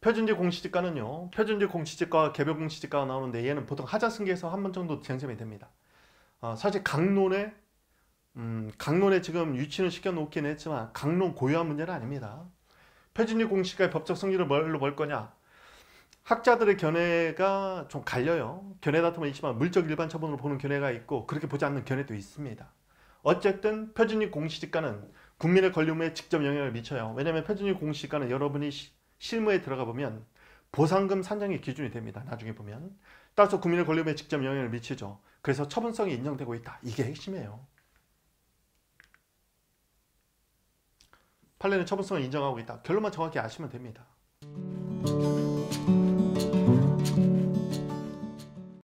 표준지 공시지가는요. 표준지 공시지가와 개별 공시지가가 나오는데 얘는 보통 하자승계에서 한 번 정도 쟁점이 됩니다. 어, 사실 강론에 음, 강론에 지금 유치는 시켜놓긴 했지만 강론 고유한 문제는 아닙니다. 표준지 공시가의 법적 성질을 뭘로 볼 거냐? 학자들의 견해가 좀 갈려요. 견해 다툼은 있지만 물적 일반 처분으로 보는 견해가 있고 그렇게 보지 않는 견해도 있습니다. 어쨌든 표준지 공시지가는 국민의 권리금에 직접 영향을 미쳐요. 왜냐하면 표준율 공시가는 여러분이 시, 실무에 들어가 보면 보상금 산정의 기준이 됩니다. 나중에 보면. 따라서 국민의 권리금에 직접 영향을 미치죠. 그래서 처분성이 인정되고 있다. 이게 핵심이에요. 판례는 처분성을 인정하고 있다. 결론만 정확히 아시면 됩니다.